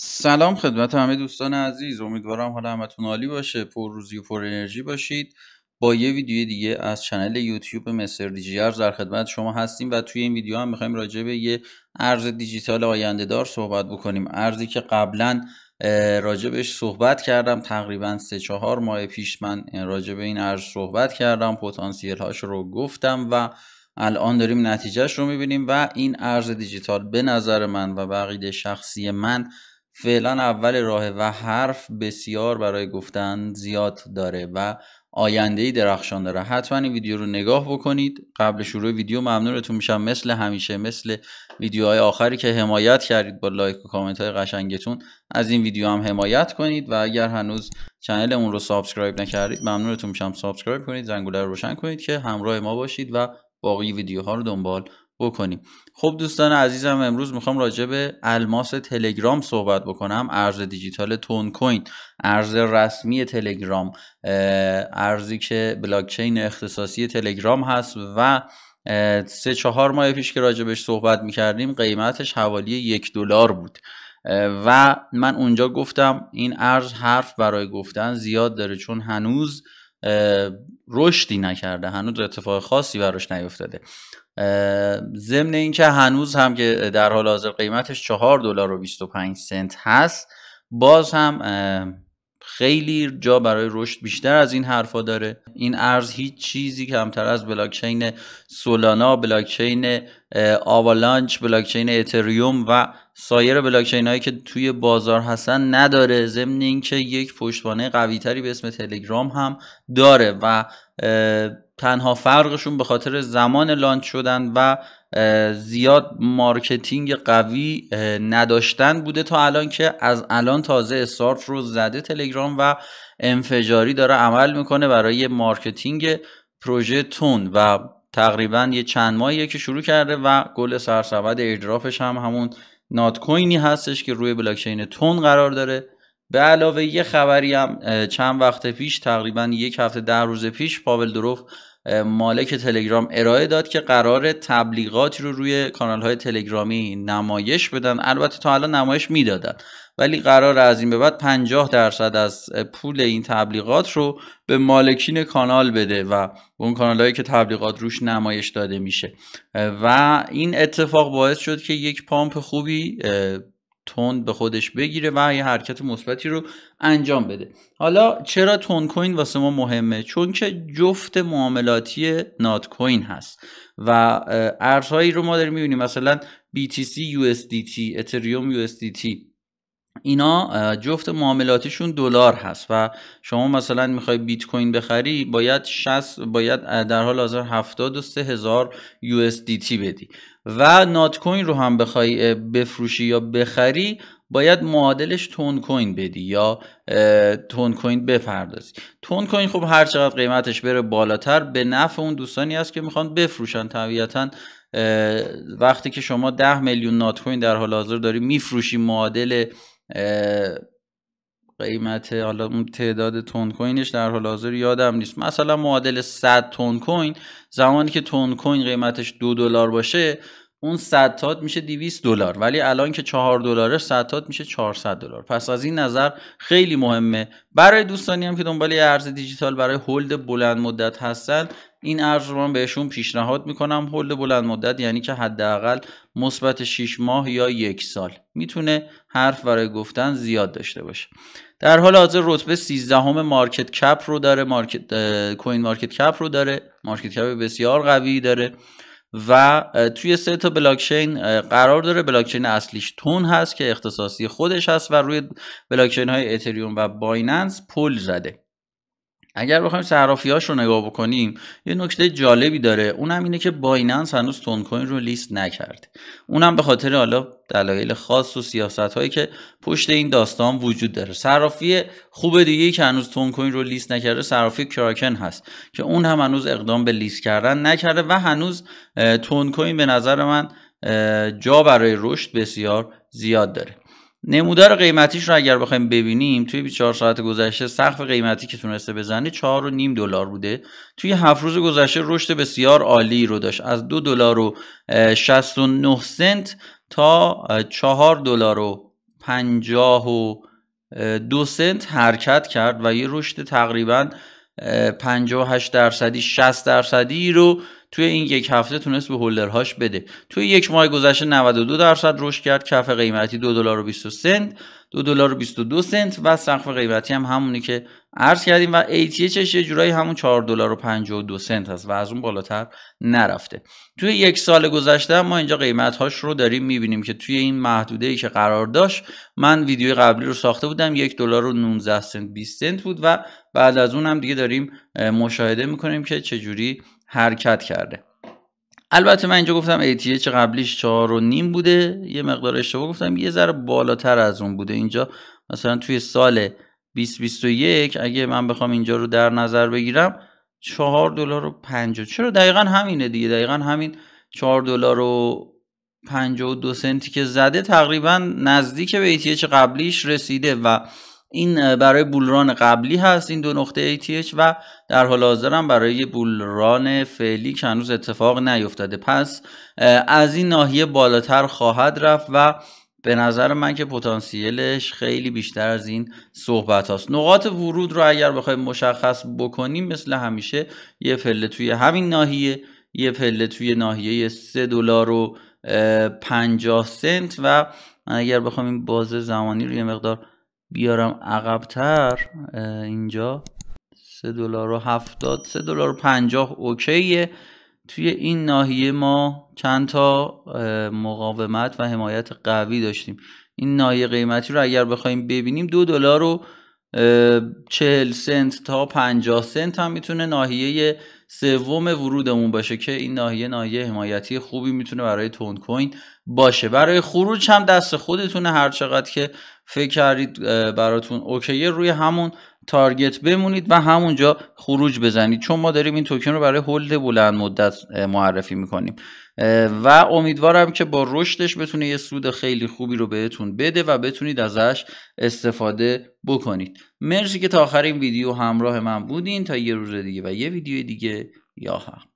سلام خدمت همه دوستان عزیز امیدوارم حال همتون عالی باشه پر روزی و پر انرژی باشید با یه ویدیو دیگه از کانال یوتیوب مستر دیجیار در خدمت شما هستیم و توی این ویدیو هم میخوایم راجع به یه ارز دیجیتال آینده دار صحبت بکنیم ارزی که قبلا راجبش صحبت کردم تقریبا سه چهار ماه پیش من راجع به این ارز صحبت کردم پتانسیل هاش رو گفتم و الان داریم نتیجهش رو میبینیم و این ارز دیجیتال به نظر من و بقیده شخصی من فعلا اول راهه و حرف بسیار برای گفتن زیاد داره و آینده ای درخشان داره حتما این ویدیو رو نگاه بکنید قبل شروع ویدیو ممنونتون میشم مثل همیشه مثل ویدیوهای آخری که حمایت کردید با لایک و کامنت های قشنگتون از این ویدیو هم حمایت کنید و اگر هنوز چنل اون رو سابسکرایب نکردید ممنونتون میشم سابسکرایب کنید زنگوله رو روشن کنید که همراه ما باشید و باقی ویدیوها رو دنبال بکنیم خب دوستان عزیزم امروز میخوام راجع به الماس تلگرام صحبت بکنم ارز دیجیتال تون کوین ارز رسمی تلگرام ارزی که بلاکچین اختصاصی تلگرام هست و سه چهار ماه پیش که راجبش صحبت میکردیم قیمتش حوالی یک دلار بود و من اونجا گفتم این ارز حرف برای گفتن زیاد داره چون هنوز رشدی نکرده هنوز اتفاق خاصی براش نیفتاده ضمن اینکه هنوز هم که در حال حاضر قیمتش 4 دلار و 25 سنت هست باز هم خیلی جا برای رشد بیشتر از این حرفا داره این ارز هیچ چیزی کمتر از بلاکچین سولانا بلاکچین آوالانچ بلاکچین اتریوم و سایر بلاکچین هایی که توی بازار هستن نداره ضمن اینکه یک پشتوانه تری به اسم تلگرام هم داره و تنها فرقشون به خاطر زمان لانچ شدن و زیاد مارکتینگ قوی نداشتن بوده تا الان که از الان تازه استارت رو زده تلگرام و انفجاری داره عمل میکنه برای مارکتینگ پروژه تون و تقریبا یه چند ماهیه که شروع کرده و گل سرسبد ایردراپش هم همون نات کوینی هستش که روی بلاکچین تون قرار داره به علاوه یه خبری هم چند وقت پیش تقریبا یک هفته ده روز پیش پاول دروف مالک تلگرام ارائه داد که قرار تبلیغات رو روی کانال های تلگرامی نمایش بدن البته تا الان نمایش میدادن ولی قرار از این به بعد 50 درصد از پول این تبلیغات رو به مالکین کانال بده و اون کانال هایی که تبلیغات روش نمایش داده میشه و این اتفاق باعث شد که یک پامپ خوبی تند به خودش بگیره و یه حرکت مثبتی رو انجام بده حالا چرا تون کوین واسه ما مهمه چون که جفت معاملاتی نات کوین هست و ارزهایی رو ما داریم میبینیم مثلا BTC USDT اتریوم USDT اینا جفت معاملاتیشون دلار هست و شما مثلا میخوای بیت کوین بخری باید 60 باید در حال حاضر سه هزار یو اس دی تی بدی و نات کوین رو هم بخوای بفروشی یا بخری باید معادلش تون کوین بدی یا تون کوین بپردازی تون کوین خب هر چقدر قیمتش بره بالاتر به نفع اون دوستانی است که میخوان بفروشن طبیعتا وقتی که شما 10 میلیون نات کوین در حال حاضر داری میفروشی معادل قیمت حالا تعداد تون کوینش در حال حاضر یادم نیست مثلا معادل 100 تون کوین زمانی که تون کوین قیمتش دو دلار باشه اون 100 تات میشه 200 دلار ولی الان که 4 دلاره 100 تات میشه 400 دلار پس از این نظر خیلی مهمه برای دوستانی هم که دنبال یه ارز دیجیتال برای هولد بلند مدت هستن این ارز رو من بهشون پیشنهاد میکنم هولد بلند مدت یعنی که حداقل مثبت 6 ماه یا یک سال میتونه حرف برای گفتن زیاد داشته باشه در حال حاضر رتبه 13 همه مارکت کپ رو داره مارکت کوین مارکت کپ رو داره مارکت کپ بسیار قوی داره و توی سه تا بلاکچین قرار داره بلاکچین اصلیش تون هست که اختصاصی خودش هست و روی بلاکچین های اتریوم و بایننس پول زده اگر بخوایم صرافی رو نگاه بکنیم یه نکته جالبی داره اونم اینه که بایننس هنوز تون کوین رو لیست نکرد اونم به خاطر حالا دلایل خاص و سیاست هایی که پشت این داستان وجود داره صرافی خوب دیگه که هنوز تون کوین رو لیست نکرده صرافی کراکن هست که اون هم هنوز اقدام به لیست کردن نکرده و هنوز تون کوین به نظر من جا برای رشد بسیار زیاد داره نمودار قیمتیش رو اگر بخوایم ببینیم توی 24 ساعت گذشته سقف قیمتی که تونسته بزنه 4 و نیم دلار بوده توی هفت روز گذشته رشد بسیار عالی رو داشت از 2 دلار و 69 سنت تا 4 دلار و 50 و 2 سنت حرکت کرد و یه رشد تقریبا 58 درصدی 60 درصدی رو توی این یک هفته تونست به هولدرهاش بده توی یک ماه گذشته 92 درصد رشد کرد کف قیمتی 2 دلار و 20 سنت 2 دلار و 22 سنت و سقف قیمتی هم همونی که عرض کردیم و ATHش یه جورایی همون 4 دلار و 52 سنت هست و از اون بالاتر نرفته توی یک سال گذشته ما اینجا قیمت رو داریم میبینیم که توی این محدوده ای که قرار داشت من ویدیو قبلی رو ساخته بودم یک دلار و 19 سنت 20 سنت بود و بعد از اون هم دیگه داریم مشاهده میکنیم که چجوری حرکت کرده البته من اینجا گفتم ATH قبلیش چهار و نیم بوده یه مقدار اشتباه گفتم یه ذره بالاتر از اون بوده اینجا مثلا توی سال 2021 اگه من بخوام اینجا رو در نظر بگیرم چهار دلار و پنجاه چرا دقیقا همینه دیگه دقیقا همین چهار دلار و دو سنتی که زده تقریبا نزدیک به ATH قبلیش رسیده و این برای بولران قبلی هست این دو نقطه ATH و در حال حاضر هم برای بولران فعلی که هنوز اتفاق نیفتاده پس از این ناحیه بالاتر خواهد رفت و به نظر من که پتانسیلش خیلی بیشتر از این صحبت هاست نقاط ورود رو اگر بخوایم مشخص بکنیم مثل همیشه یه پله توی همین ناحیه یه پله توی ناحیه 3 دلار و 50 سنت و اگر بخوام این بازه زمانی رو یه مقدار بیارم عقبتر اینجا 3 دلار و 70 3 دلار و 50 اوکیه توی این ناهیه ما چند تا مقاومت و حمایت قوی داشتیم این ناهیه قیمتی رو اگر بخوایم ببینیم 2 دلار و 40 سنت تا 50 سنت هم میتونه ناهیه سوم ورودمون باشه که این ناحیه ناحیه حمایتی خوبی میتونه برای تون کوین باشه برای خروج هم دست خودتونه هر چقدر که فکر کردید براتون اوکیه روی همون تارگت بمونید و همونجا خروج بزنید چون ما داریم این توکن رو برای هولد بلند مدت معرفی میکنیم و امیدوارم که با رشدش بتونه یه سود خیلی خوبی رو بهتون بده و بتونید ازش استفاده بکنید مرسی که تا آخرین ویدیو همراه من بودین تا یه روز دیگه و یه ویدیو دیگه یا هم